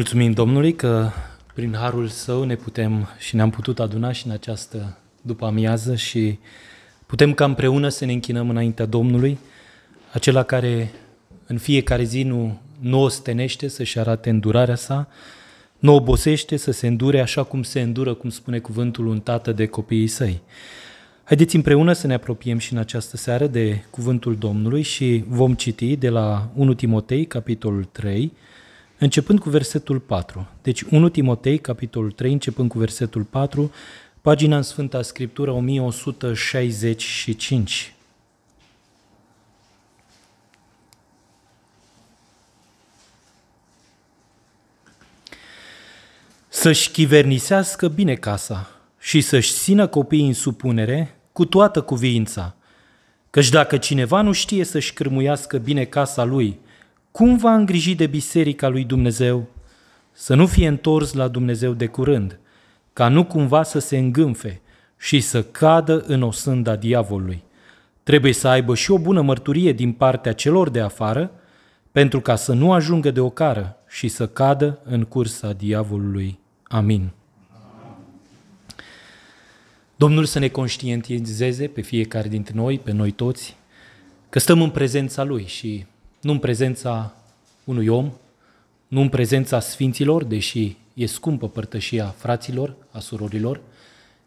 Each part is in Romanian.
Mulțumim Domnului că prin harul său ne putem și ne-am putut aduna și în această după amiază și putem ca împreună să ne închinăm înaintea Domnului, acela care în fiecare zi nu, nu ostenește să-și arate îndurarea sa, nu obosește să se îndure așa cum se îndură, cum spune cuvântul un tată de copiii săi. Haideți împreună să ne apropiem și în această seară de cuvântul Domnului și vom citi de la 1 Timotei, capitolul 3, Începând cu versetul 4, deci 1 Timotei, capitolul 3, începând cu versetul 4, pagina în Sfânta Scriptură 1165. Să-și chivernisească bine casa și să-și țină copiii în supunere cu toată cuviința, căci dacă cineva nu știe să-și cârmuiască bine casa lui – cum va îngriji de biserica lui Dumnezeu să nu fie întors la Dumnezeu de curând, ca nu cumva să se îngânfe și să cadă în osânda diavolului. Trebuie să aibă și o bună mărturie din partea celor de afară, pentru ca să nu ajungă de ocară și să cadă în cursa diavolului. Amin. Domnul să ne conștientizeze pe fiecare dintre noi, pe noi toți, că stăm în prezența Lui și nu în prezența unui om, nu în prezența sfinților, deși e scumpă părtășia fraților, a surorilor,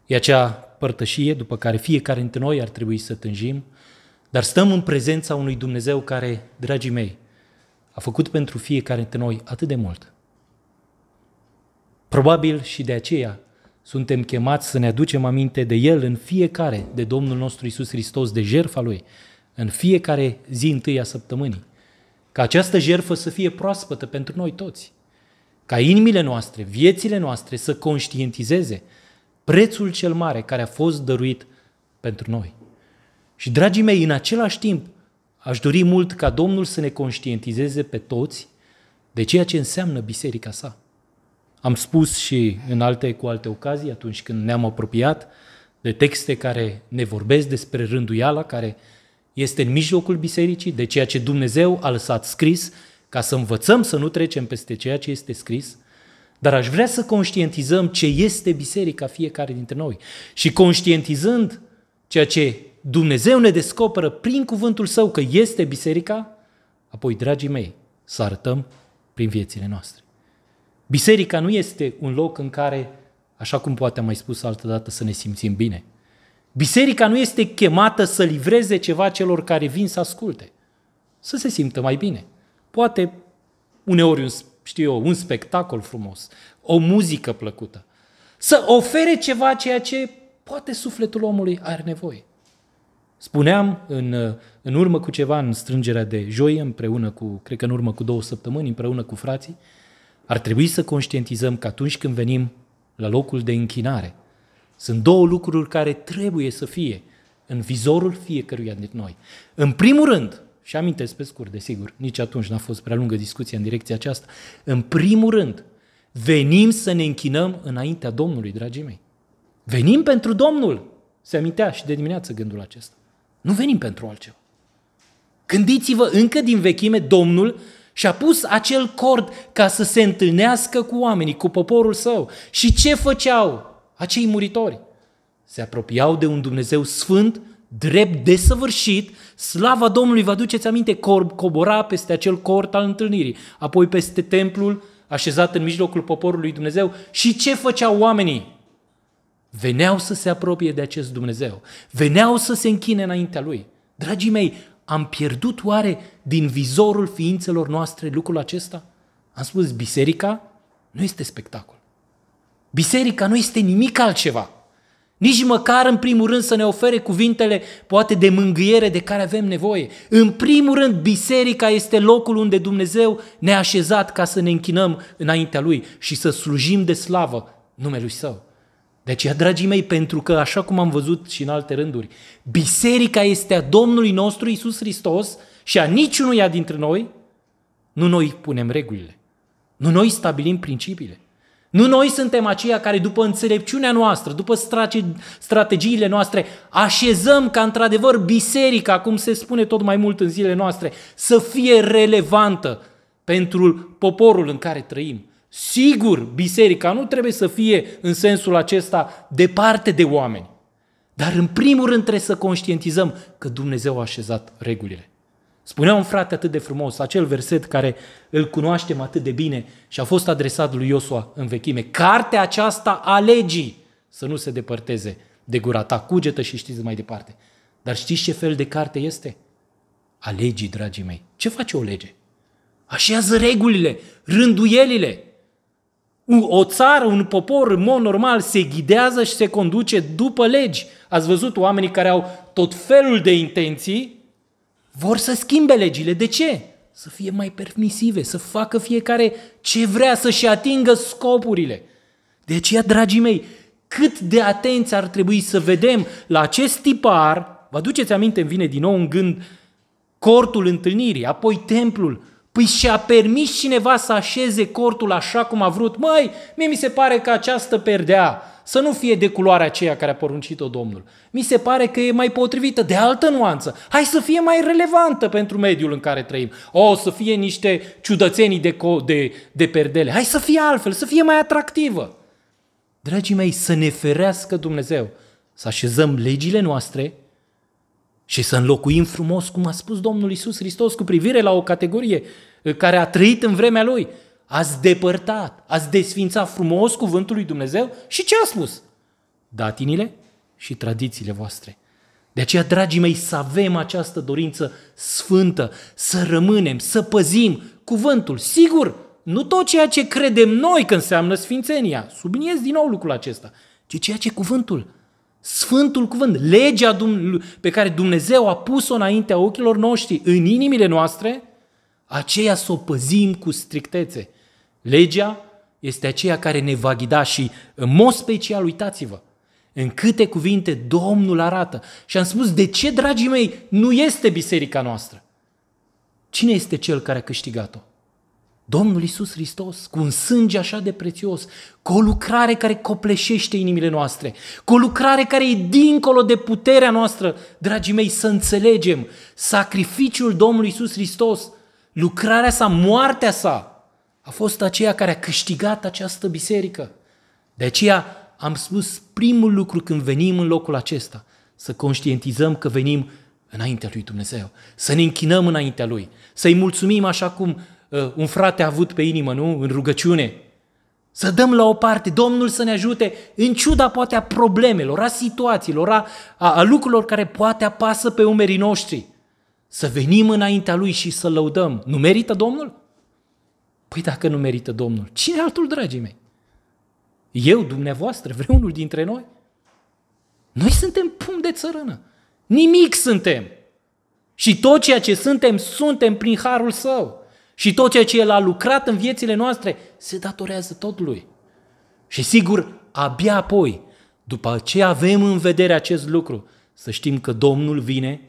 e acea părtășie după care fiecare dintre noi ar trebui să tânjim, dar stăm în prezența unui Dumnezeu care, dragii mei, a făcut pentru fiecare dintre noi atât de mult. Probabil și de aceea suntem chemați să ne aducem aminte de El în fiecare, de Domnul nostru Isus Hristos, de jertfa Lui, în fiecare zi întâi a săptămânii. Ca această jerfă să fie proaspătă pentru noi toți. Ca inimile noastre, viețile noastre să conștientizeze prețul cel mare care a fost dăruit pentru noi. Și, dragii mei, în același timp, aș dori mult ca Domnul să ne conștientizeze pe toți de ceea ce înseamnă biserica sa. Am spus și în alte, cu alte ocazii, atunci când ne-am apropiat de texte care ne vorbesc despre rânduiala, care uh, este în mijlocul bisericii, de ceea ce Dumnezeu a lăsat scris, ca să învățăm să nu trecem peste ceea ce este scris, dar aș vrea să conștientizăm ce este biserica fiecare dintre noi. Și conștientizând ceea ce Dumnezeu ne descoperă prin cuvântul său că este biserica, apoi, dragii mei, să arătăm prin viețile noastre. Biserica nu este un loc în care, așa cum poate am mai spus altă dată, să ne simțim bine – Biserica nu este chemată să livreze ceva celor care vin să asculte, să se simtă mai bine. Poate uneori un, știu eu, un spectacol frumos, o muzică plăcută, să ofere ceva ceea ce poate sufletul omului are nevoie. Spuneam în, în urmă cu ceva, în strângerea de joi, împreună cu, cred că în urmă cu două săptămâni, împreună cu frații, ar trebui să conștientizăm că atunci când venim la locul de închinare, sunt două lucruri care trebuie să fie în vizorul fiecăruia dintre noi. În primul rând, și amintesc pe scurt, desigur, nici atunci n-a fost prea lungă discuția în direcția aceasta, în primul rând, venim să ne închinăm înaintea Domnului, dragii mei. Venim pentru Domnul, se amintea și de dimineață gândul acesta. Nu venim pentru altceva. Gândiți-vă, încă din vechime, Domnul și-a pus acel cord ca să se întâlnească cu oamenii, cu poporul său. Și ce făceau acei muritori. Se apropiau de un Dumnezeu sfânt, drept, desăvârșit, slava Domnului, vă aduceți aminte, corb cobora peste acel cort al întâlnirii, apoi peste templul așezat în mijlocul poporului Dumnezeu și ce făceau oamenii? Veneau să se apropie de acest Dumnezeu, veneau să se închine înaintea Lui. Dragii mei, am pierdut oare din vizorul ființelor noastre lucrul acesta? Am spus, biserica nu este spectacol. Biserica nu este nimic altceva. Nici măcar în primul rând să ne ofere cuvintele poate de mângâiere de care avem nevoie. În primul rând, biserica este locul unde Dumnezeu ne-a așezat ca să ne închinăm înaintea Lui și să slujim de slavă numelui Său. Deci, dragii mei, pentru că, așa cum am văzut și în alte rânduri, biserica este a Domnului nostru Isus Hristos și a niciunuia dintre noi, nu noi punem regulile, nu noi stabilim principiile, nu noi suntem aceia care după înțelepciunea noastră, după strategiile noastre, așezăm ca într-adevăr biserica, cum se spune tot mai mult în zilele noastre, să fie relevantă pentru poporul în care trăim. Sigur, biserica nu trebuie să fie în sensul acesta departe de oameni. Dar în primul rând trebuie să conștientizăm că Dumnezeu a așezat regulile. Spunea un frate atât de frumos, acel verset care îl cunoaștem atât de bine și a fost adresat lui Iosua în vechime. Cartea aceasta a legii să nu se depărteze de gura ta, cugetă și știți mai departe. Dar știți ce fel de carte este? A legii, dragii mei. Ce face o lege? Așează regulile, rânduielile. O țară, un popor, în mod normal, se ghidează și se conduce după legi. Ați văzut oamenii care au tot felul de intenții, vor să schimbe legile. De ce? Să fie mai permisive, să facă fiecare ce vrea, să-și atingă scopurile. De aceea, dragii mei, cât de atenți ar trebui să vedem la acest tipar, vă duceți aminte, îmi vine din nou în gând cortul întâlnirii, apoi templul, Păi și-a permis cineva să așeze cortul așa cum a vrut. Măi, mie mi se pare că această perdea să nu fie de culoarea aceea care a poruncit-o Domnul. Mi se pare că e mai potrivită, de altă nuanță. Hai să fie mai relevantă pentru mediul în care trăim. O, să fie niște ciudățenii de, co- de, de perdele. Hai să fie altfel, să fie mai atractivă. Dragii mei, să ne ferească Dumnezeu să așezăm legile noastre și să înlocuim frumos, cum a spus Domnul Isus Hristos, cu privire la o categorie uh, care a trăit în vremea Lui. Ați depărtat, ați desfințat frumos cuvântul lui Dumnezeu și ce a spus? Datinile și tradițiile voastre. De aceea, dragii mei, să avem această dorință sfântă, să rămânem, să păzim cuvântul. Sigur, nu tot ceea ce credem noi că înseamnă sfințenia, subliniez din nou lucrul acesta, ci ceea ce cuvântul, Sfântul Cuvânt, legea pe care Dumnezeu a pus-o înaintea ochilor noștri, în inimile noastre, aceea să o păzim cu strictețe. Legea este aceea care ne va ghida și, în mod special, uitați-vă, în câte cuvinte Domnul arată. Și am spus, de ce, dragii mei, nu este biserica noastră? Cine este cel care a câștigat-o? Domnul Isus Hristos, cu un sânge așa de prețios, cu o lucrare care copleșește inimile noastre, cu o lucrare care e dincolo de puterea noastră, dragii mei, să înțelegem sacrificiul Domnului Isus Hristos, lucrarea sa, moartea sa, a fost aceea care a câștigat această biserică. De aceea am spus primul lucru când venim în locul acesta, să conștientizăm că venim înaintea lui Dumnezeu, să ne închinăm înaintea lui, să-i mulțumim așa cum uh, un frate a avut pe inimă, nu? În rugăciune. Să dăm la o parte, Domnul să ne ajute, în ciuda poate a problemelor, a situațiilor, a, a, a lucrurilor care poate apasă pe umerii noștri. Să venim înaintea lui și să lăudăm. Nu merită Domnul? Păi dacă nu merită Domnul, cine altul, dragii mei? Eu, dumneavoastră, vreunul dintre noi? Noi suntem pum de țărână. Nimic suntem. Și tot ceea ce suntem, suntem prin harul său. Și tot ceea ce el a lucrat în viețile noastre se datorează tot lui. Și sigur, abia apoi, după ce avem în vedere acest lucru, să știm că Domnul vine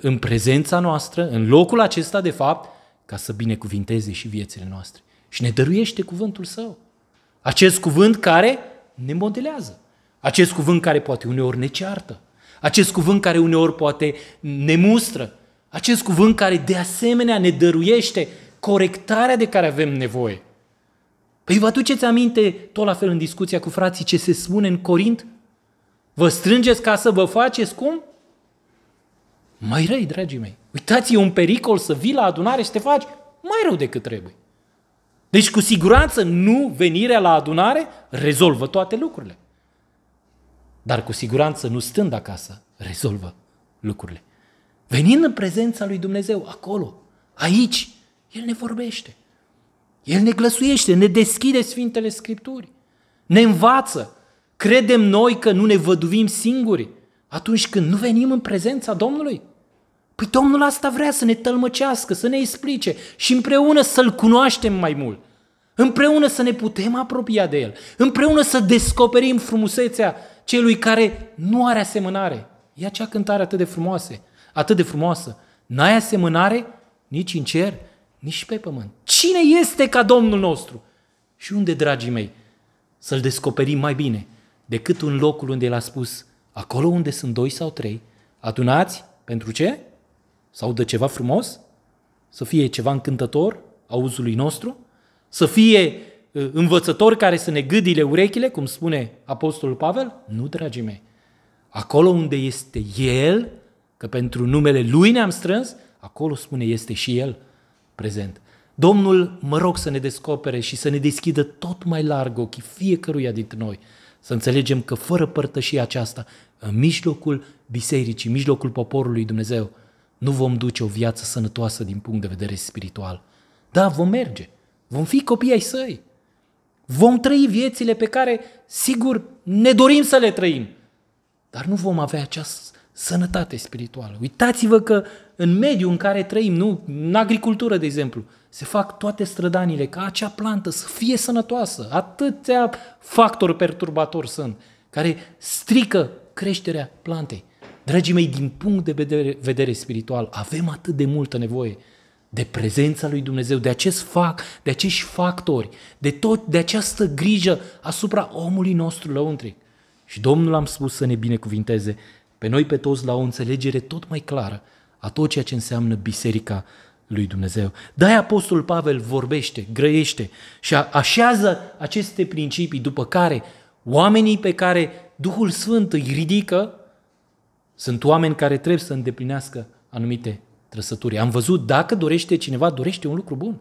în prezența noastră, în locul acesta de fapt, ca să binecuvinteze și viețile noastre. Și ne dăruiește cuvântul său. Acest cuvânt care ne modelează. Acest cuvânt care poate uneori ne ceartă. Acest cuvânt care uneori poate ne mustră. Acest cuvânt care de asemenea ne dăruiește corectarea de care avem nevoie. Păi vă aduceți aminte tot la fel în discuția cu frații ce se spune în Corint? Vă strângeți ca să vă faceți cum? Mai răi, dragii mei. Uitați, e un pericol să vii la adunare și te faci mai rău decât trebuie. Deci cu siguranță nu venirea la adunare rezolvă toate lucrurile. Dar cu siguranță nu stând acasă rezolvă lucrurile. Venind în prezența lui Dumnezeu, acolo, aici, El ne vorbește. El ne glăsuiește, ne deschide Sfintele Scripturi, ne învață. Credem noi că nu ne văduvim singuri atunci când nu venim în prezența Domnului? Păi Domnul asta vrea să ne tălmăcească, să ne explice și împreună să-L cunoaștem mai mult. Împreună să ne putem apropia de El. Împreună să descoperim frumusețea celui care nu are asemănare. E acea cântare atât de frumoasă, atât de frumoasă. N-ai asemănare nici în cer, nici pe pământ. Cine este ca Domnul nostru? Și unde, dragii mei, să-L descoperim mai bine decât în locul unde El a spus, acolo unde sunt doi sau trei, adunați pentru ce? sau de ceva frumos, să fie ceva încântător auzului nostru, să fie ă, învățător care să ne gâdile urechile, cum spune Apostolul Pavel? Nu, dragii mei. Acolo unde este El, că pentru numele Lui ne-am strâns, acolo spune este și El prezent. Domnul, mă rog să ne descopere și să ne deschidă tot mai larg ochii fiecăruia dintre noi, să înțelegem că fără părtășie aceasta, în mijlocul bisericii, în mijlocul poporului Dumnezeu, nu vom duce o viață sănătoasă din punct de vedere spiritual. Da, vom merge, vom fi copii ai săi, vom trăi viețile pe care, sigur, ne dorim să le trăim, dar nu vom avea această sănătate spirituală. Uitați-vă că în mediul în care trăim, nu, în agricultură, de exemplu, se fac toate strădanile ca acea plantă să fie sănătoasă. Atâția factori perturbatori sunt care strică creșterea plantei. Dragii mei, din punct de vedere, vedere spiritual, avem atât de multă nevoie de prezența lui Dumnezeu, de acest fac, de acești factori, de tot, de această grijă asupra omului nostru lăuntric. Și Domnul am spus să ne binecuvinteze pe noi pe toți la o înțelegere tot mai clară a tot ceea ce înseamnă biserica lui Dumnezeu. Dai Apostol Pavel vorbește, grăiește și așează aceste principii după care oamenii pe care Duhul Sfânt îi ridică sunt oameni care trebuie să îndeplinească anumite trăsături. Am văzut, dacă dorește cineva, dorește un lucru bun.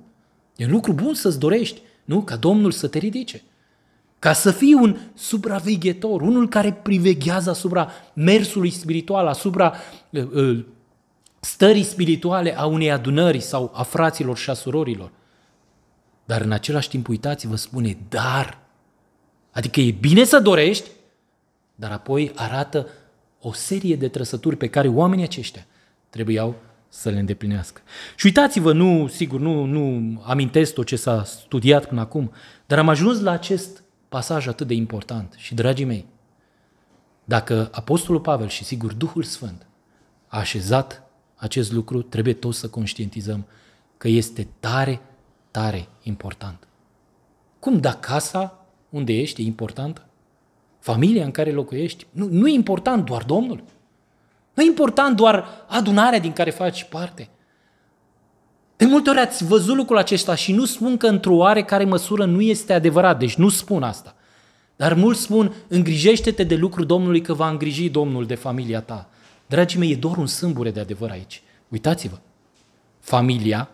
E un lucru bun să-ți dorești, nu? Ca Domnul să te ridice. Ca să fii un supraveghetor, unul care priveghează asupra mersului spiritual, asupra uh, uh, stării spirituale a unei adunări sau a fraților și a surorilor. Dar în același timp, uitați-vă, spune, dar. Adică e bine să dorești, dar apoi arată o serie de trăsături pe care oamenii aceștia trebuiau să le îndeplinească. Și uitați-vă, nu, sigur, nu, nu amintesc tot ce s-a studiat până acum, dar am ajuns la acest pasaj atât de important. Și, dragii mei, dacă Apostolul Pavel și, sigur, Duhul Sfânt a așezat acest lucru, trebuie toți să conștientizăm că este tare, tare important. Cum da casa unde ești e importantă? familia în care locuiești. Nu, nu e important doar Domnul. Nu e important doar adunarea din care faci parte. De multe ori ați văzut lucrul acesta și nu spun că într-o oarecare măsură nu este adevărat, deci nu spun asta. Dar mulți spun, îngrijește-te de lucrul Domnului că va îngriji Domnul de familia ta. Dragii mei, e doar un sâmbure de adevăr aici. Uitați-vă, familia,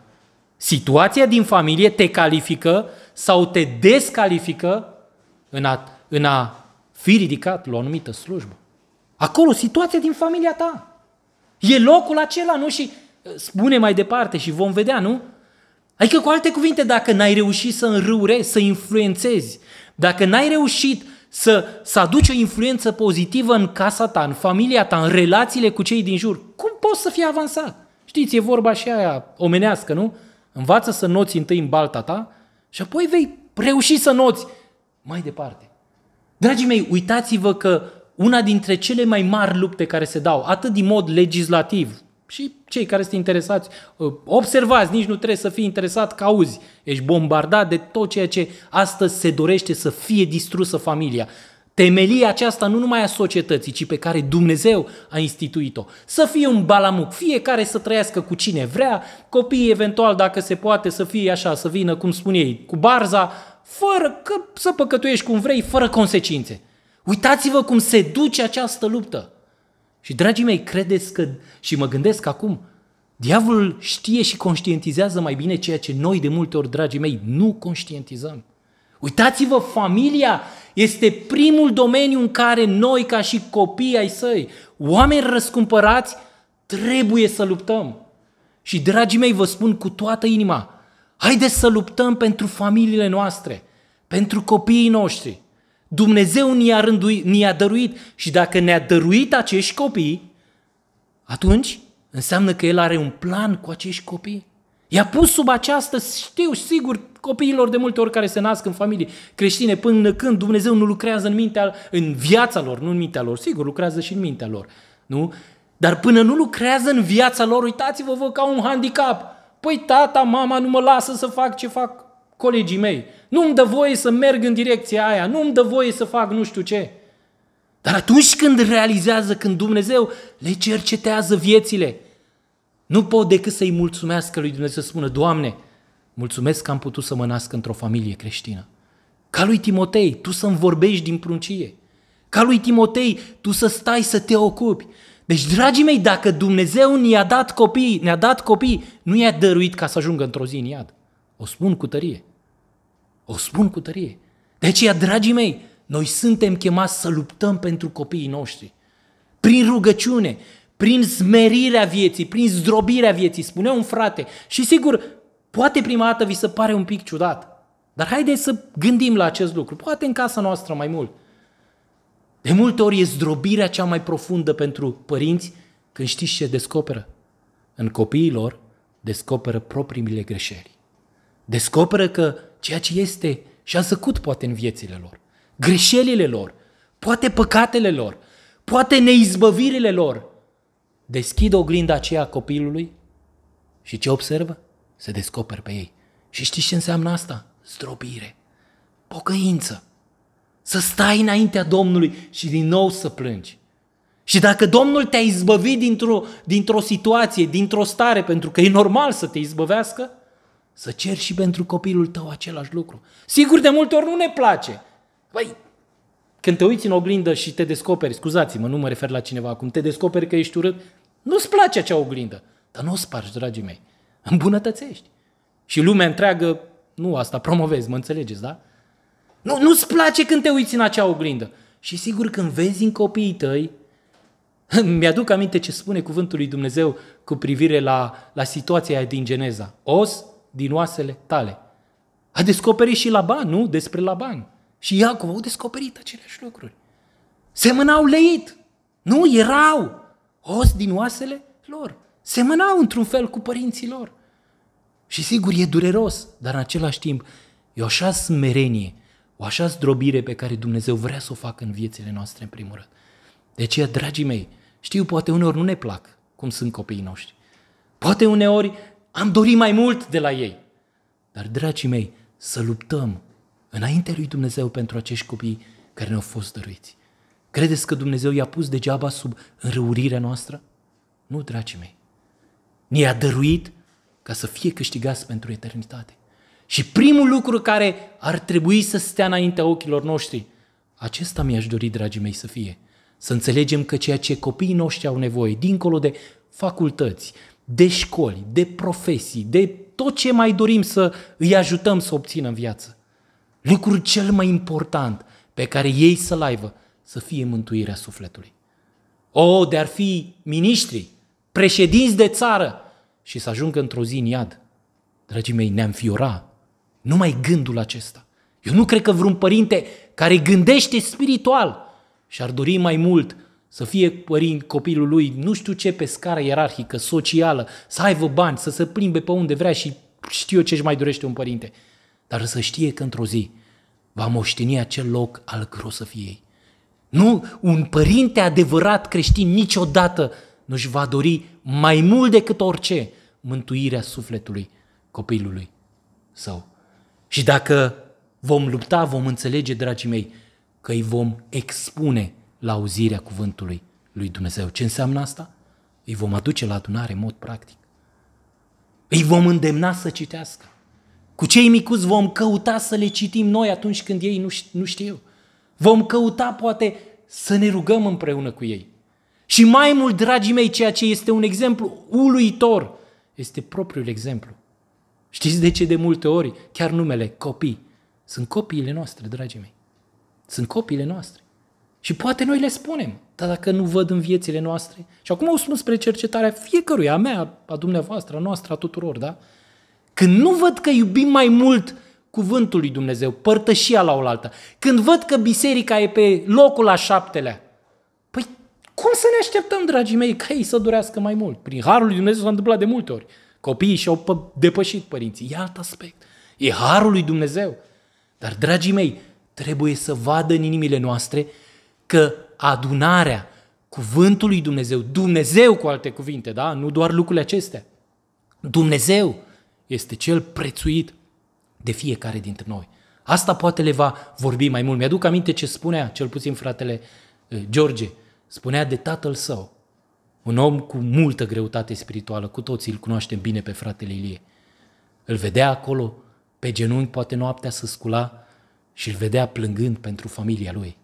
situația din familie te califică sau te descalifică în a, în a fii ridicat la o anumită slujbă. Acolo, situația din familia ta. E locul acela, nu? Și uh, spune mai departe și vom vedea, nu? Adică, cu alte cuvinte, dacă n-ai reușit să înrăurezi, să influențezi, dacă n-ai reușit să, să aduci o influență pozitivă în casa ta, în familia ta, în relațiile cu cei din jur, cum poți să fii avansat? Știți, e vorba și aia omenească, nu? Învață să noți întâi în balta ta și apoi vei reuși să noți mai departe. Dragii mei, uitați-vă că una dintre cele mai mari lupte care se dau, atât din mod legislativ, și cei care sunt interesați, uh, observați, nici nu trebuie să fii interesat că auzi, ești bombardat de tot ceea ce astăzi se dorește să fie distrusă familia. Temelia aceasta nu numai a societății, ci pe care Dumnezeu a instituit-o. Să fie un balamuc, fiecare să trăiască cu cine vrea, copiii eventual, dacă se poate, să fie așa, să vină, cum spun ei, cu barza, fără că să păcătuiești cum vrei, fără consecințe. Uitați-vă cum se duce această luptă. Și, dragii mei, credeți că, și mă gândesc acum, diavolul știe și conștientizează mai bine ceea ce noi de multe ori, dragii mei, nu conștientizăm. Uitați-vă, familia este primul domeniu în care noi, ca și copii ai săi, oameni răscumpărați, trebuie să luptăm. Și, dragii mei, vă spun cu toată inima, Haideți să luptăm pentru familiile noastre, pentru copiii noștri. Dumnezeu ne-a, rânduit, ne-a dăruit și dacă ne-a dăruit acești copii, atunci înseamnă că El are un plan cu acești copii. I-a pus sub această, știu sigur, copiilor de multe ori care se nasc în familii creștine, până când Dumnezeu nu lucrează în, mintea, în viața lor, nu în mintea lor, sigur, lucrează și în mintea lor, nu? Dar până nu lucrează în viața lor, uitați-vă, vă, ca un handicap. Păi tata, mama nu mă lasă să fac ce fac colegii mei. Nu-mi dă voie să merg în direcția aia, nu-mi dă voie să fac nu știu ce. Dar atunci când realizează, când Dumnezeu le cercetează viețile, nu pot decât să-i mulțumească lui Dumnezeu să spună, Doamne, mulțumesc că am putut să mă nasc într-o familie creștină. Ca lui Timotei, tu să-mi vorbești din pruncie. Ca lui Timotei, tu să stai să te ocupi. Deci, dragii mei, dacă Dumnezeu ne-a dat copii, ne-a dat copii, nu i-a dăruit ca să ajungă într-o zi în iad. O spun cu tărie. O spun cu tărie. De aceea, dragii mei, noi suntem chemați să luptăm pentru copiii noștri. Prin rugăciune, prin smerirea vieții, prin zdrobirea vieții, spunea un frate. Și sigur, poate prima dată vi se pare un pic ciudat, dar haideți să gândim la acest lucru. Poate în casa noastră mai mult. De multe ori e zdrobirea cea mai profundă pentru părinți când știți ce descoperă. În copiilor descoperă propriile greșeli. Descoperă că ceea ce este și-a zăcut poate în viețile lor, greșelile lor, poate păcatele lor, poate neizbăvirile lor. Deschid oglinda aceea copilului și ce observă? Se descoperă pe ei. Și știți ce înseamnă asta? Zdrobire, pocăință, să stai înaintea Domnului și din nou să plângi. Și dacă Domnul te-a izbăvit dintr-o, dintr situație, dintr-o stare, pentru că e normal să te izbăvească, să ceri și pentru copilul tău același lucru. Sigur, de multe ori nu ne place. Băi, când te uiți în oglindă și te descoperi, scuzați-mă, nu mă refer la cineva acum, te descoperi că ești urât, nu-ți place acea oglindă, dar nu o spargi, dragii mei, îmbunătățești. Și lumea întreagă, nu asta promovezi, mă înțelegeți, da? Nu, nu-ți place când te uiți în acea oglindă. Și sigur când vezi în copiii tăi, mi-aduc aminte ce spune cuvântul lui Dumnezeu cu privire la, la situația aia din Geneza. Os din oasele tale. A descoperit și Laban, nu? Despre Laban. Și Iacov au descoperit aceleași lucruri. Semănau leit. Nu, erau os din oasele lor. Semănau într-un fel cu părinții lor. Și sigur e dureros, dar în același timp e o așa smerenie o așa zdrobire pe care Dumnezeu vrea să o facă în viețile noastre în primul rând. De aceea, dragii mei, știu, poate uneori nu ne plac cum sunt copiii noștri. Poate uneori am dorit mai mult de la ei. Dar, dragii mei, să luptăm înaintea lui Dumnezeu pentru acești copii care ne-au fost dăruiți. Credeți că Dumnezeu i-a pus degeaba sub înrăurirea noastră? Nu, dragii mei. Ne-a dăruit ca să fie câștigați pentru eternitate. Și primul lucru care ar trebui să stea înaintea ochilor noștri, acesta mi-aș dori, dragii mei, să fie. Să înțelegem că ceea ce copiii noștri au nevoie, dincolo de facultăți, de școli, de profesii, de tot ce mai dorim să îi ajutăm să obțină în viață. Lucrul cel mai important pe care ei să-l aibă, să fie mântuirea sufletului. O, de-ar fi miniștri, președinți de țară și să ajungă într-o zi în iad. Dragii mei, ne-am fiora numai gândul acesta. Eu nu cred că vreun părinte care gândește spiritual și-ar dori mai mult să fie părin copilul lui nu știu ce pe scară ierarhică, socială, să aibă bani, să se plimbe pe unde vrea și știu eu ce își mai dorește un părinte. Dar să știe că într-o zi va moșteni acel loc al grosăfiei. Nu, un părinte adevărat creștin niciodată nu-și va dori mai mult decât orice mântuirea sufletului copilului său. Și dacă vom lupta, vom înțelege, dragii mei, că îi vom expune la auzirea cuvântului lui Dumnezeu. Ce înseamnă asta? Îi vom aduce la adunare în mod practic. Îi vom îndemna să citească. Cu cei micuți vom căuta să le citim noi atunci când ei nu, știu. Vom căuta poate să ne rugăm împreună cu ei. Și mai mult, dragii mei, ceea ce este un exemplu uluitor, este propriul exemplu Știți de ce de multe ori chiar numele copii sunt copiile noastre, dragii mei. Sunt copiile noastre. Și poate noi le spunem, dar dacă nu văd în viețile noastre, și acum o spun spre cercetarea fiecăruia, a mea, a dumneavoastră, a noastră, a tuturor, da? Când nu văd că iubim mai mult cuvântul lui Dumnezeu, părtășia la oaltă, când văd că biserica e pe locul a șaptelea, păi cum să ne așteptăm, dragii mei, ca ei să dorească mai mult? Prin Harul lui Dumnezeu s-a întâmplat de multe ori. Copiii și-au depășit părinții. E alt aspect. E harul lui Dumnezeu. Dar, dragii mei, trebuie să vadă în inimile noastre că adunarea cuvântului Dumnezeu, Dumnezeu cu alte cuvinte, da? nu doar lucrurile acestea, Dumnezeu este cel prețuit de fiecare dintre noi. Asta poate le va vorbi mai mult. Mi-aduc aminte ce spunea, cel puțin fratele eh, George, spunea de tatăl său. Un om cu multă greutate spirituală, cu toții îl cunoaștem bine pe fratele Ilie. Îl vedea acolo, pe genunchi, poate noaptea să scula și îl vedea plângând pentru familia lui.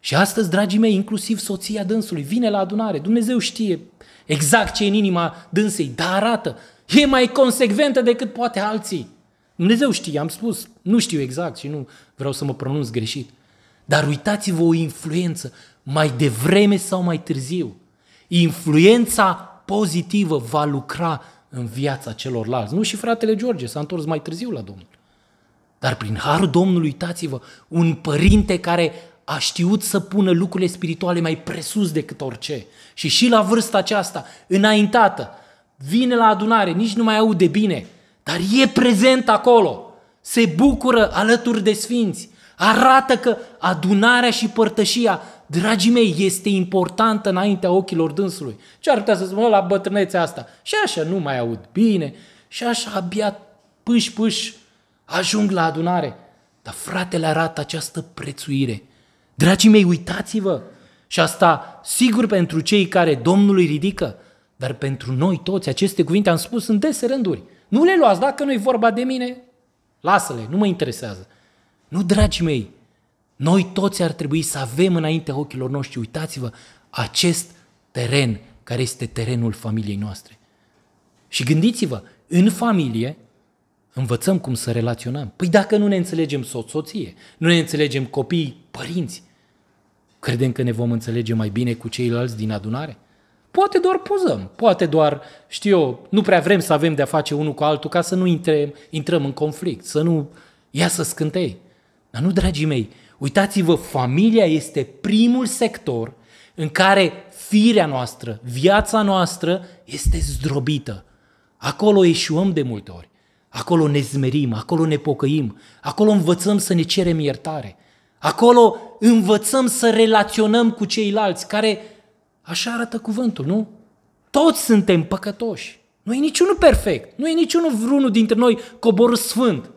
Și astăzi, dragii mei, inclusiv soția dânsului vine la adunare. Dumnezeu știe exact ce e în inima dânsei, dar arată. E mai consecventă decât poate alții. Dumnezeu știe, am spus, nu știu exact și nu vreau să mă pronunț greșit. Dar uitați-vă o influență mai devreme sau mai târziu. Influența pozitivă va lucra în viața celorlalți. Nu și fratele George s-a întors mai târziu la Domnul. Dar prin harul Domnului, uitați-vă, un părinte care a știut să pună lucrurile spirituale mai presus decât orice. Și și la vârsta aceasta, înaintată, vine la adunare, nici nu mai aude bine, dar e prezent acolo. Se bucură alături de sfinți. Arată că adunarea și părtășia dragii mei, este importantă înaintea ochilor dânsului. Ce ar putea să spună la bătrânețea asta? Și așa nu mai aud bine, și așa abia pâș, pâș, ajung la adunare. Dar fratele arată această prețuire. Dragii mei, uitați-vă! Și asta, sigur, pentru cei care Domnul îi ridică, dar pentru noi toți, aceste cuvinte, am spus, sunt dese rânduri. Nu le luați, dacă nu-i vorba de mine, lasă-le, nu mă interesează. Nu, dragii mei, noi toți ar trebui să avem înaintea ochilor noștri, uitați-vă, acest teren care este terenul familiei noastre. Și gândiți-vă, în familie învățăm cum să relaționăm. Păi dacă nu ne înțelegem soț, soție, nu ne înțelegem copii, părinți, credem că ne vom înțelege mai bine cu ceilalți din adunare? Poate doar pozăm, poate doar, știu eu, nu prea vrem să avem de-a face unul cu altul ca să nu intre, intrăm în conflict, să nu iasă scântei. Dar nu, dragii mei, Uitați-vă, familia este primul sector în care firea noastră, viața noastră este zdrobită. Acolo eșuăm de multe ori. Acolo ne zmerim, acolo ne pocăim, acolo învățăm să ne cerem iertare. Acolo învățăm să relaționăm cu ceilalți, care așa arată cuvântul, nu? Toți suntem păcătoși. Nu e niciunul perfect, nu e niciunul vreunul dintre noi cobor sfânt.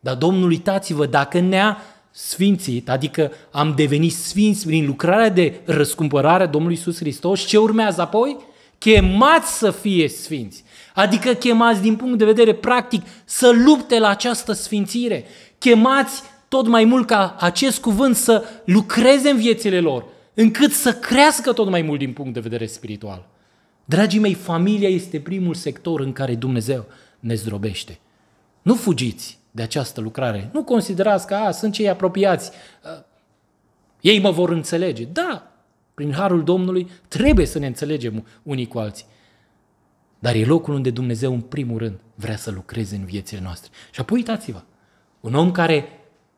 Dar Domnul, uitați-vă, dacă ne-a sfințit, adică am devenit sfinți prin lucrarea de răscumpărare a Domnului Iisus Hristos, ce urmează apoi? Chemați să fie sfinți, adică chemați din punct de vedere practic să lupte la această sfințire, chemați tot mai mult ca acest cuvânt să lucreze în viețile lor, încât să crească tot mai mult din punct de vedere spiritual. Dragii mei, familia este primul sector în care Dumnezeu ne zdrobește. Nu fugiți! de această lucrare. Nu considerați că a, sunt cei apropiați, ă, ei mă vor înțelege. Da, prin harul Domnului trebuie să ne înțelegem unii cu alții. Dar e locul unde Dumnezeu, în primul rând, vrea să lucreze în viețile noastre. Și apoi uitați-vă, un om care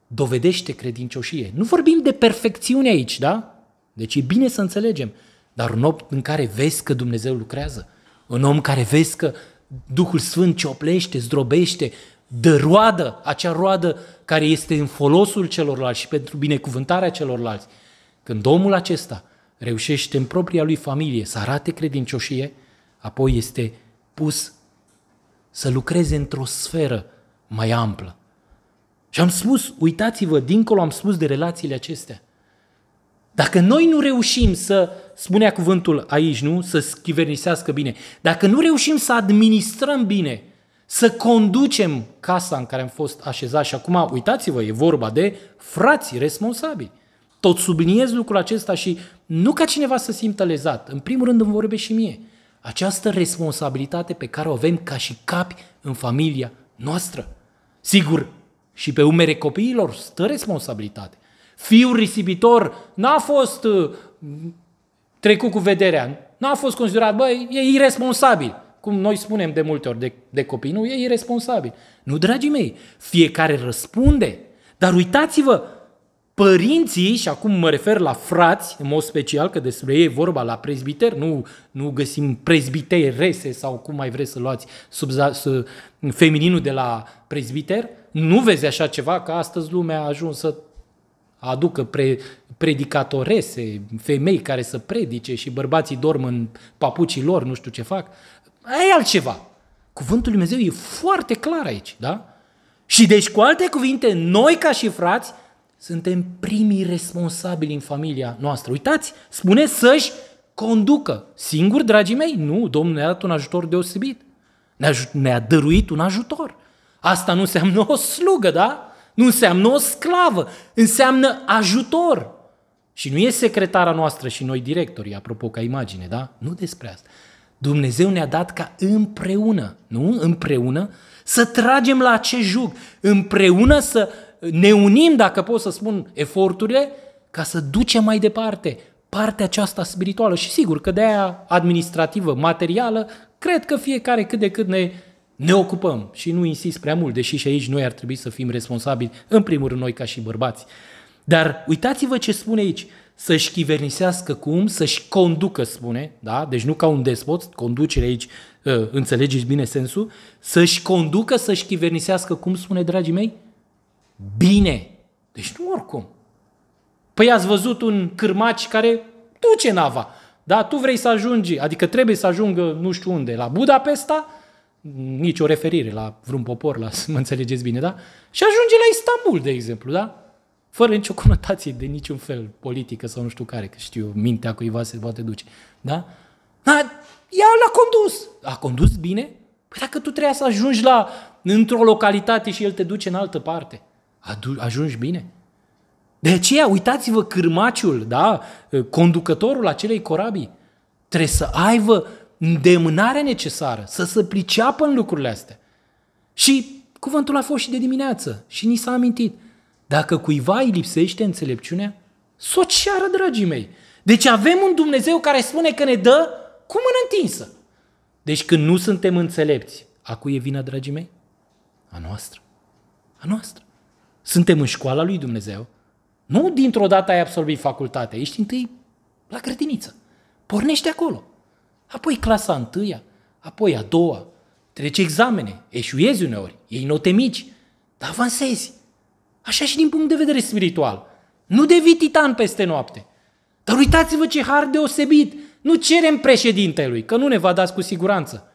dovedește credincioșie. Nu vorbim de perfecțiune aici, da? Deci e bine să înțelegem. Dar un om în care vezi că Dumnezeu lucrează, un om care vezi că Duhul Sfânt cioplește, zdrobește, dă roadă, acea roadă care este în folosul celorlalți și pentru binecuvântarea celorlalți. Când omul acesta reușește în propria lui familie să arate credincioșie, apoi este pus să lucreze într-o sferă mai amplă. Și am spus, uitați-vă, dincolo am spus de relațiile acestea. Dacă noi nu reușim să, spunea cuvântul aici, nu, să schivernisească bine, dacă nu reușim să administrăm bine să conducem casa în care am fost așezați și acum uitați-vă, e vorba de frații responsabili. Tot subliniez lucrul acesta și nu ca cineva să simtă lezat, în primul rând îmi vorbește și mie. Această responsabilitate pe care o avem ca și capi în familia noastră. Sigur, și pe umere copiilor stă responsabilitate. Fiul risipitor n-a fost uh, trecut cu vederea, n-a fost considerat, băi, e irresponsabil cum noi spunem de multe ori de, de copii, nu, e irresponsabil. Nu, dragii mei, fiecare răspunde. Dar uitați-vă, părinții, și acum mă refer la frați, în mod special, că despre ei e vorba la prezbiter, nu, nu găsim prezbiterese sau cum mai vreți să luați sub, sub, femininul de la prezbiter, nu vezi așa ceva că astăzi lumea a ajuns să aducă pre, predicatorese, femei care să predice și bărbații dorm în papucii lor, nu știu ce fac. Aia e altceva. Cuvântul lui Dumnezeu e foarte clar aici, da? Și deci, cu alte cuvinte, noi ca și frați suntem primii responsabili în familia noastră. Uitați, spune să-și conducă. Singur, dragii mei? Nu, Domnul ne-a dat un ajutor deosebit. Ne-a, ne dăruit un ajutor. Asta nu înseamnă o slugă, da? Nu înseamnă o sclavă, înseamnă ajutor. Și nu e secretara noastră și noi directorii, apropo, ca imagine, da? Nu despre asta. Dumnezeu ne-a dat ca împreună, nu? Împreună să tragem la acest jug, împreună să ne unim, dacă pot să spun, eforturile ca să ducem mai departe partea aceasta spirituală și sigur că de aia administrativă, materială, cred că fiecare cât de cât ne, ne ocupăm și nu insist prea mult, deși și aici noi ar trebui să fim responsabili, în primul rând noi ca și bărbați. Dar uitați-vă ce spune aici, să-și chivernisească cum, să-și conducă, spune, da? deci nu ca un despot, conducere aici, ă, înțelegeți bine sensul, să-și conducă, să-și chivernisească cum, spune, dragii mei, bine. Deci nu oricum. Păi ați văzut un cârmaci care duce nava, da? Tu vrei să ajungi, adică trebuie să ajungă nu știu unde, la Budapesta, nici o referire la vreun popor, la, mă înțelegeți bine, da? Și ajunge la Istanbul, de exemplu, da? fără nicio conotație de niciun fel politică sau nu știu care, că știu, mintea cuiva se poate duce. Da? Da, ea l-a condus. A condus bine? Păi dacă tu trebuie să ajungi la, într-o localitate și el te duce în altă parte, ajungi bine? De aceea, uitați-vă cârmaciul, da? conducătorul acelei corabii. Trebuie să aibă îndemânarea necesară, să se priceapă în lucrurile astea. Și cuvântul a fost și de dimineață și ni s-a amintit. Dacă cuiva îi lipsește înțelepciunea, s-o ceară, dragii mei. Deci avem un Dumnezeu care spune că ne dă cu mână întinsă. Deci când nu suntem înțelepți, a cui e vina, dragii mei? A noastră. A noastră. Suntem în școala lui Dumnezeu. Nu dintr-o dată ai absolvit facultatea, ești întâi la grădiniță. Pornești acolo. Apoi clasa întâia, apoi a doua. Treci examene, eșuiezi uneori, iei note mici, dar avansezi. Așa și din punct de vedere spiritual. Nu devii titan peste noapte. Dar uitați-vă ce har deosebit! Nu cerem președintelui, că nu ne va dați cu siguranță.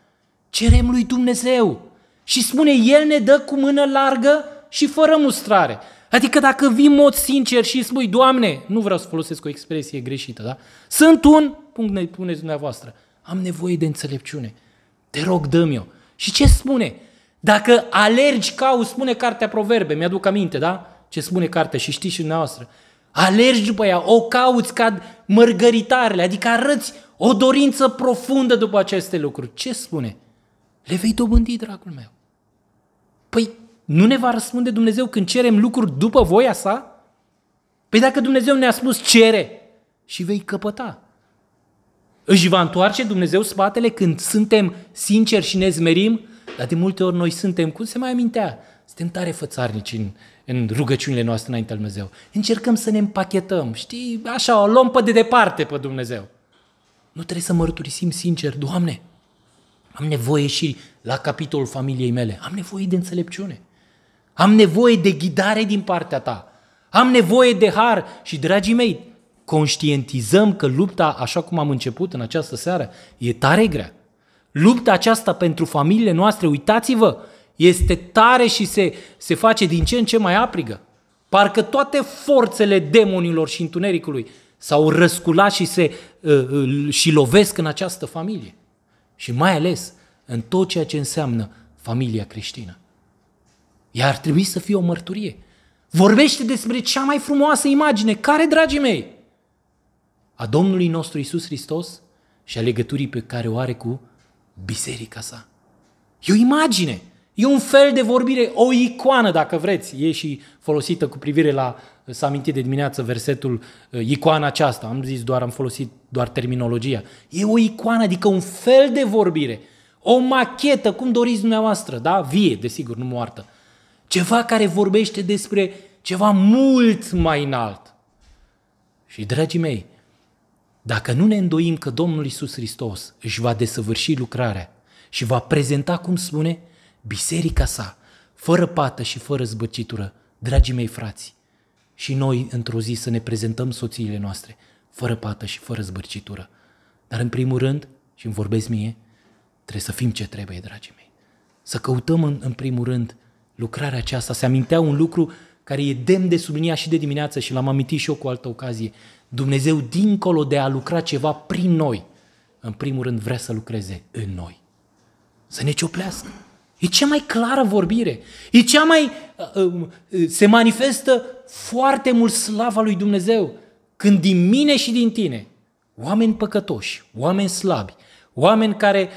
Cerem lui Dumnezeu. Și spune, El ne dă cu mână largă și fără mustrare. Adică dacă vii în mod sincer și spui, Doamne, nu vreau să folosesc o expresie greșită, da? Sunt un, punct ne puneți dumneavoastră, am nevoie de înțelepciune. Te rog, dă-mi-o. Și ce spune? Dacă alergi o spune cartea Proverbe, mi-aduc aminte, da? Ce spune cartea și știi și dumneavoastră. Alergi după ea, o cauți ca mărgăritarele, adică arăți o dorință profundă după aceste lucruri. Ce spune? Le vei dobândi, dragul meu. Păi nu ne va răspunde Dumnezeu când cerem lucruri după voia sa? Păi dacă Dumnezeu ne-a spus cere și vei căpăta. Își va întoarce Dumnezeu spatele când suntem sinceri și ne zmerim dar de multe ori noi suntem, cum se mai amintea, suntem tare fățarnici în, în rugăciunile noastre înaintea lui Dumnezeu. Încercăm să ne împachetăm, știi, așa, o luăm pe de departe pe Dumnezeu. Nu trebuie să mărturisim sincer, Doamne, am nevoie și la capitolul familiei mele, am nevoie de înțelepciune. Am nevoie de ghidare din partea ta. Am nevoie de har și, dragii mei, conștientizăm că lupta, așa cum am început în această seară, e tare grea. Lupta aceasta pentru familiile noastre, uitați-vă, este tare și se, se face din ce în ce mai aprigă. Parcă toate forțele demonilor și întunericului s-au răsculat și se uh, uh, și lovesc în această familie. Și mai ales în tot ceea ce înseamnă familia creștină. Iar ar trebui să fie o mărturie. Vorbește despre cea mai frumoasă imagine, care, dragii mei, a Domnului nostru Isus Hristos și a legăturii pe care o are cu biserica sa. E o imagine, e un fel de vorbire, o icoană, dacă vreți. E și folosită cu privire la, s-a amintit de dimineață versetul, icoana aceasta, am zis doar, am folosit doar terminologia. E o icoană, adică un fel de vorbire, o machetă, cum doriți dumneavoastră, da? Vie, desigur, nu moartă. Ceva care vorbește despre ceva mult mai înalt. Și, dragii mei, dacă nu ne îndoim că Domnul Isus Hristos își va desăvârși lucrarea și va prezenta, cum spune, biserica sa, fără pată și fără zbăcitură, dragii mei frați, și noi într-o zi să ne prezentăm soțiile noastre, fără pată și fără zbărcitură. Dar în primul rând, și îmi vorbesc mie, trebuie să fim ce trebuie, dragii mei. Să căutăm în, în primul rând lucrarea aceasta, să amintea un lucru care e demn de sublinia și de dimineață și l-am amintit și eu cu altă ocazie. Dumnezeu, dincolo de a lucra ceva prin noi, în primul rând vrea să lucreze în noi. Să ne cioplească. E cea mai clară vorbire. E cea mai... Uh, um, uh, se manifestă foarte mult slava lui Dumnezeu când din mine și din tine, oameni păcătoși, oameni slabi, oameni care,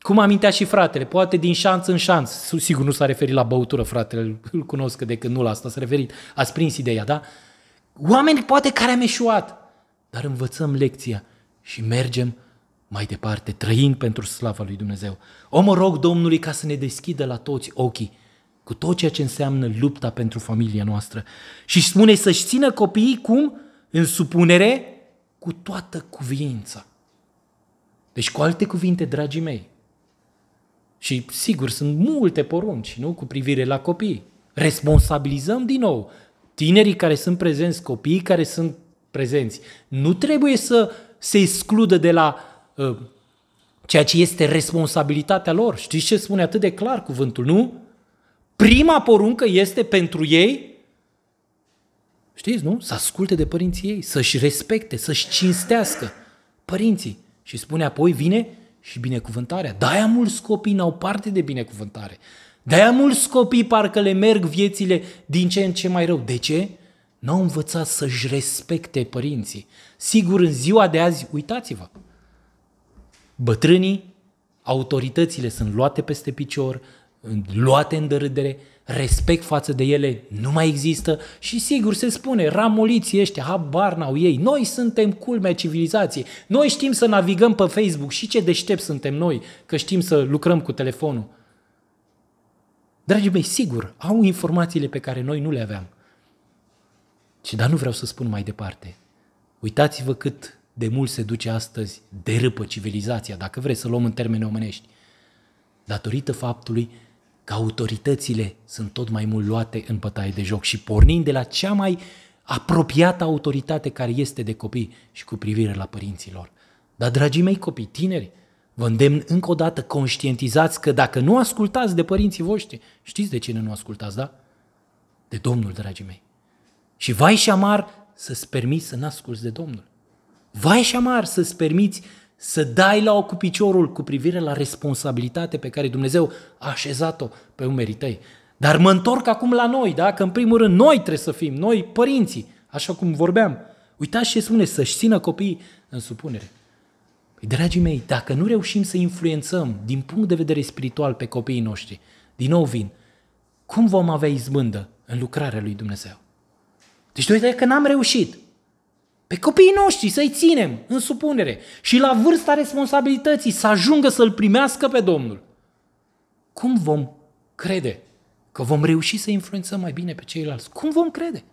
cum amintea și fratele, poate din șanț în șanț, sigur nu s-a referit la băutură, fratele, îl cunosc de când nu la asta s-a referit, ați prins ideea, da? Uh, Oameni poate care am eșuat, dar învățăm lecția și mergem mai departe, trăind pentru slava lui Dumnezeu. O mă rog Domnului ca să ne deschidă la toți ochii, cu tot ceea ce înseamnă lupta pentru familia noastră. Și spune să-și țină copiii cum? În supunere cu toată cuvința. Deci cu alte cuvinte, dragii mei, și sigur sunt multe porunci nu? cu privire la copii, responsabilizăm din nou tinerii care sunt prezenți, copiii care sunt prezenți, nu trebuie să se excludă de la uh, ceea ce este responsabilitatea lor. Știți ce spune atât de clar cuvântul, nu? Prima poruncă este pentru ei, știți, nu? Să asculte de părinții ei, să-și respecte, să-și cinstească părinții. Și spune apoi vine și binecuvântarea. Da, aia mulți copii n-au parte de binecuvântare. De-aia mulți copii parcă le merg viețile din ce în ce mai rău. De ce? N-au învățat să-și respecte părinții. Sigur, în ziua de azi, uitați-vă, bătrânii, autoritățile sunt luate peste picior, luate în dărâdere, respect față de ele nu mai există și sigur se spune, ramoliții ăștia, habar n-au ei, noi suntem culmea civilizației, noi știm să navigăm pe Facebook și ce deștept suntem noi, că știm să lucrăm cu telefonul. Dragii mei, sigur, au informațiile pe care noi nu le aveam. Și dar nu vreau să spun mai departe. Uitați-vă cât de mult se duce astăzi de râpă civilizația, dacă vreți să luăm în termeni omenești, datorită faptului că autoritățile sunt tot mai mult luate în pătaie de joc și pornind de la cea mai apropiată autoritate care este de copii și cu privire la părinților. Dar, dragii mei copii tineri, Vă îndemn încă o dată, conștientizați că dacă nu ascultați de părinții voștri, știți de cine nu ascultați, da? De Domnul, dragii mei. Și vai și amar să-ți permiți să nu asculți de Domnul. Vai și amar să-ți permiți să dai la o cu piciorul cu privire la responsabilitate pe care Dumnezeu a așezat-o pe umerii tăi. Dar mă întorc acum la noi, da? Că în primul rând noi trebuie să fim, noi părinții, așa cum vorbeam. Uitați ce spune, să-și țină copiii în supunere. Păi, dragii mei, dacă nu reușim să influențăm din punct de vedere spiritual pe copiii noștri, din nou vin, cum vom avea izbândă în lucrarea lui Dumnezeu? Deci noi că n-am reușit pe copiii noștri să-i ținem în supunere și la vârsta responsabilității să ajungă să-L primească pe Domnul. Cum vom crede că vom reuși să influențăm mai bine pe ceilalți? Cum vom crede?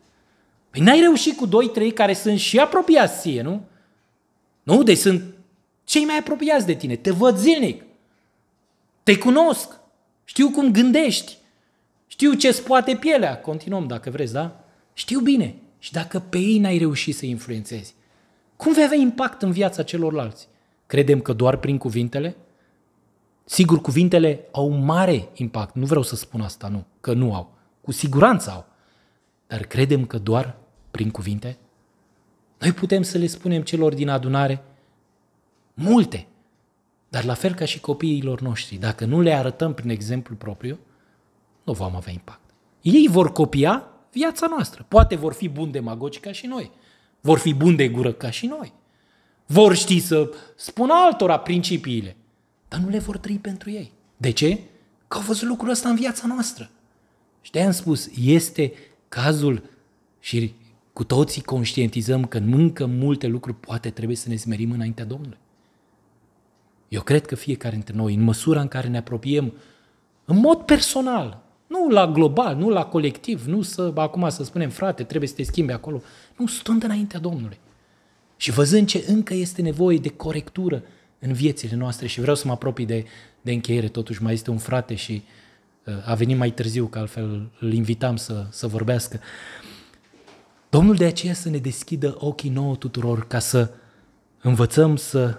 Păi n-ai reușit cu doi, trei care sunt și apropiați ție, nu? Nu, deci sunt cei mai apropiați de tine, te văd zilnic, te cunosc, știu cum gândești, știu ce-ți pielea, continuăm dacă vreți, da? Știu bine. Și dacă pe ei n-ai reușit să influențezi, cum vei avea impact în viața celorlalți? Credem că doar prin cuvintele? Sigur, cuvintele au un mare impact. Nu vreau să spun asta, nu, că nu au. Cu siguranță au. Dar credem că doar prin cuvinte? Noi putem să le spunem celor din adunare – Multe. Dar la fel ca și copiilor noștri, dacă nu le arătăm prin exemplu propriu, nu vom avea impact. Ei vor copia viața noastră. Poate vor fi buni demagogi ca și noi. Vor fi buni de gură ca și noi. Vor ști să spună altora principiile, dar nu le vor trăi pentru ei. De ce? Că au văzut lucrul ăsta în viața noastră. Și de-aia am spus, este cazul și cu toții conștientizăm că încă multe lucruri poate trebuie să ne smerim înaintea Domnului. Eu cred că fiecare dintre noi, în măsura în care ne apropiem în mod personal, nu la global, nu la colectiv, nu să, acum să spunem, frate, trebuie să te schimbi acolo. Nu, stând înaintea Domnului. Și văzând ce încă este nevoie de corectură în viețile noastre și vreau să mă apropii de, de încheiere, totuși mai este un frate și uh, a venit mai târziu, că altfel îl invitam să, să vorbească. Domnul de aceea să ne deschidă ochii nouă tuturor ca să învățăm să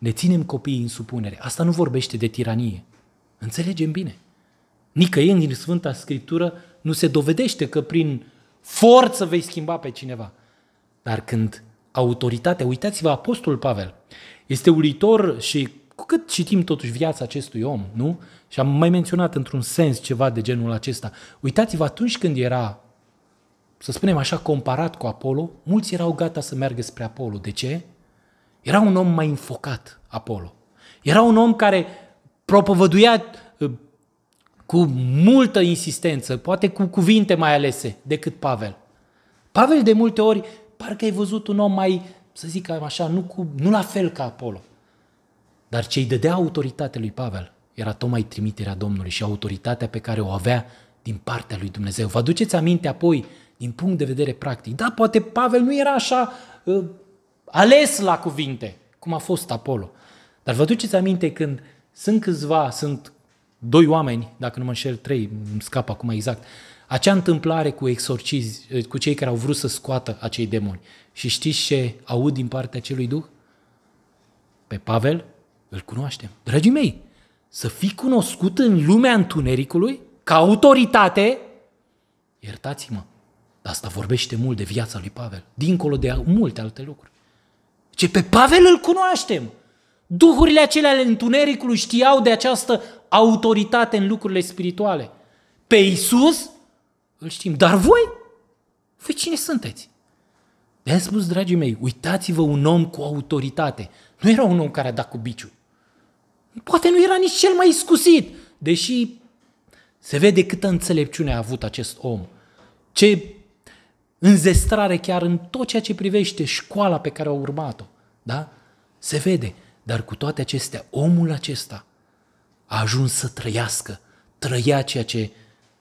ne ținem copiii în supunere. Asta nu vorbește de tiranie. Înțelegem bine. Nicăieri din Sfânta Scriptură nu se dovedește că prin forță vei schimba pe cineva. Dar când autoritatea, uitați-vă Apostol Pavel, este uluitor și cu cât citim totuși viața acestui om, nu? Și am mai menționat într-un sens ceva de genul acesta. Uitați-vă atunci când era, să spunem așa, comparat cu Apollo, mulți erau gata să meargă spre Apollo. De ce? Era un om mai înfocat, Apollo. Era un om care propovăduia uh, cu multă insistență, poate cu cuvinte mai alese decât Pavel. Pavel de multe ori parcă ai văzut un om mai, să zic așa, nu, cu, nu la fel ca Apollo. Dar ce îi dădea autoritate lui Pavel era tocmai trimiterea Domnului și autoritatea pe care o avea din partea lui Dumnezeu. Vă aduceți aminte apoi, din punct de vedere practic. Da, poate Pavel nu era așa uh, ales la cuvinte, cum a fost Apollo. Dar vă duceți aminte când sunt câțiva, sunt doi oameni, dacă nu mă înșel, trei, îmi scap acum exact, acea întâmplare cu exorcizi, cu cei care au vrut să scoată acei demoni. Și știți ce aud din partea celui Duh? Pe Pavel îl cunoaștem. Dragii mei, să fii cunoscut în lumea întunericului ca autoritate, iertați-mă, dar asta vorbește mult de viața lui Pavel, dincolo de multe alte lucruri. Ce pe Pavel îl cunoaștem. Duhurile acelea ale întunericului știau de această autoritate în lucrurile spirituale. Pe Isus îl știm, dar voi? Voi cine sunteți? De am spus, dragii mei, uitați-vă un om cu autoritate. Nu era un om care a dat cu biciu. Poate nu era nici cel mai iscusit, deși se vede câtă înțelepciune a avut acest om. Ce înzestrare chiar în tot ceea ce privește școala pe care au urmat-o. Da? Se vede. Dar cu toate acestea, omul acesta a ajuns să trăiască, trăia ceea ce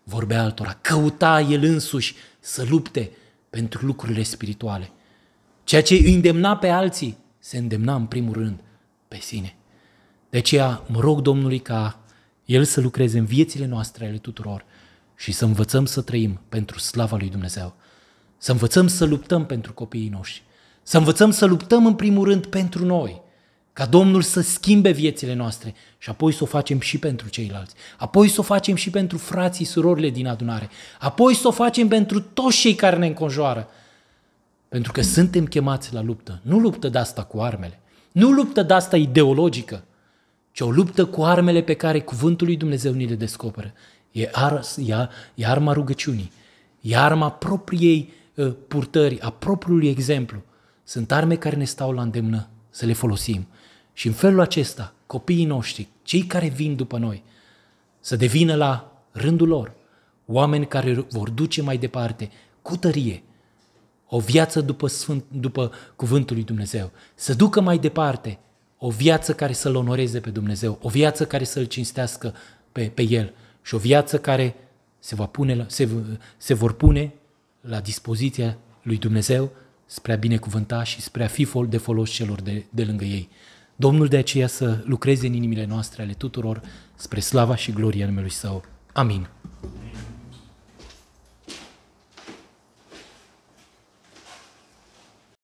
vorbea altora, căuta el însuși să lupte pentru lucrurile spirituale. Ceea ce îi îndemna pe alții, se îndemna în primul rând pe sine. De aceea mă rog Domnului ca El să lucreze în viețile noastre ale tuturor și să învățăm să trăim pentru slava lui Dumnezeu. Să învățăm să luptăm pentru copiii noștri. Să învățăm să luptăm în primul rând pentru noi, ca Domnul să schimbe viețile noastre și apoi să o facem și pentru ceilalți. Apoi să o facem și pentru frații, surorile din adunare. Apoi să o facem pentru toți cei care ne înconjoară. Pentru că suntem chemați la luptă. Nu luptă de asta cu armele. Nu luptă de asta ideologică, ci o luptă cu armele pe care cuvântul lui Dumnezeu ni le descoperă. E, ar, e, e arma rugăciunii, e arma propriei Ă, purtării, a propriului exemplu. Sunt arme care ne stau la îndemnă să le folosim. Și în felul acesta, copiii noștri, cei care vin după noi, să devină la rândul lor oameni care vor duce mai departe cu tărie o viață după, sfânt, după cuvântul lui Dumnezeu, să ducă mai departe o viață care să-L onoreze pe Dumnezeu, o viață care să-L cinstească pe, pe El și o viață care se, va pune, se, se vor pune la dispoziția lui Dumnezeu spre a binecuvânta și spre a fi de folos celor de, de lângă ei. Domnul de aceea să lucreze în inimile noastre ale tuturor spre slava și gloria numelui Său. Amin.